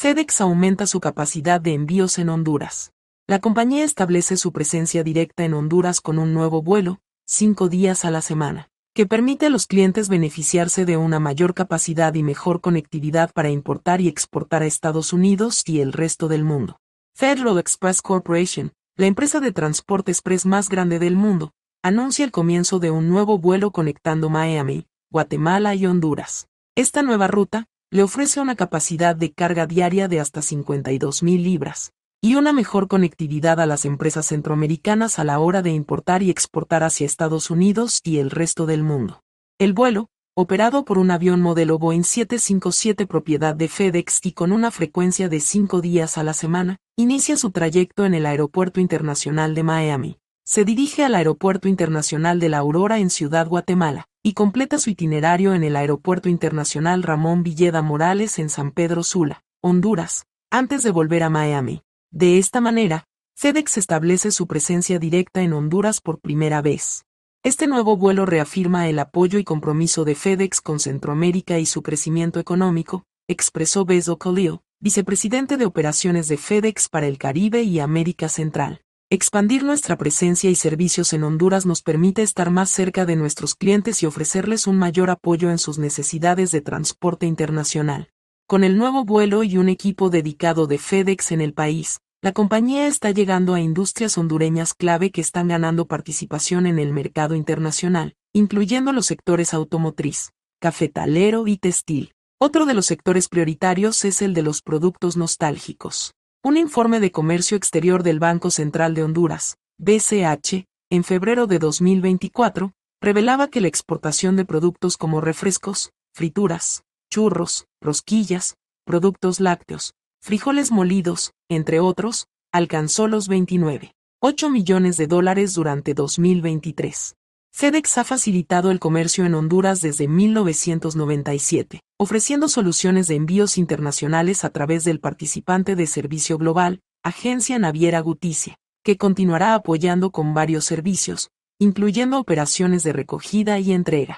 FedEx aumenta su capacidad de envíos en Honduras. La compañía establece su presencia directa en Honduras con un nuevo vuelo, cinco días a la semana, que permite a los clientes beneficiarse de una mayor capacidad y mejor conectividad para importar y exportar a Estados Unidos y el resto del mundo. Federal Express Corporation, la empresa de transporte express más grande del mundo, anuncia el comienzo de un nuevo vuelo conectando Miami, Guatemala y Honduras. Esta nueva ruta, le ofrece una capacidad de carga diaria de hasta 52.000 libras y una mejor conectividad a las empresas centroamericanas a la hora de importar y exportar hacia Estados Unidos y el resto del mundo. El vuelo, operado por un avión modelo Boeing 757 propiedad de FedEx y con una frecuencia de cinco días a la semana, inicia su trayecto en el Aeropuerto Internacional de Miami, se dirige al Aeropuerto Internacional de la Aurora en Ciudad Guatemala y completa su itinerario en el Aeropuerto Internacional Ramón Villeda Morales en San Pedro Sula, Honduras, antes de volver a Miami. De esta manera, FedEx establece su presencia directa en Honduras por primera vez. Este nuevo vuelo reafirma el apoyo y compromiso de FedEx con Centroamérica y su crecimiento económico, expresó Bezo Khalil, vicepresidente de operaciones de FedEx para el Caribe y América Central. Expandir nuestra presencia y servicios en Honduras nos permite estar más cerca de nuestros clientes y ofrecerles un mayor apoyo en sus necesidades de transporte internacional. Con el nuevo vuelo y un equipo dedicado de FedEx en el país, la compañía está llegando a industrias hondureñas clave que están ganando participación en el mercado internacional, incluyendo los sectores automotriz, cafetalero y textil. Otro de los sectores prioritarios es el de los productos nostálgicos. Un informe de comercio exterior del Banco Central de Honduras, BCH, en febrero de 2024, revelaba que la exportación de productos como refrescos, frituras, churros, rosquillas, productos lácteos, frijoles molidos, entre otros, alcanzó los 29.8 millones de dólares durante 2023. CEDEX ha facilitado el comercio en Honduras desde 1997, ofreciendo soluciones de envíos internacionales a través del participante de Servicio Global, Agencia Naviera Guticia, que continuará apoyando con varios servicios, incluyendo operaciones de recogida y entrega.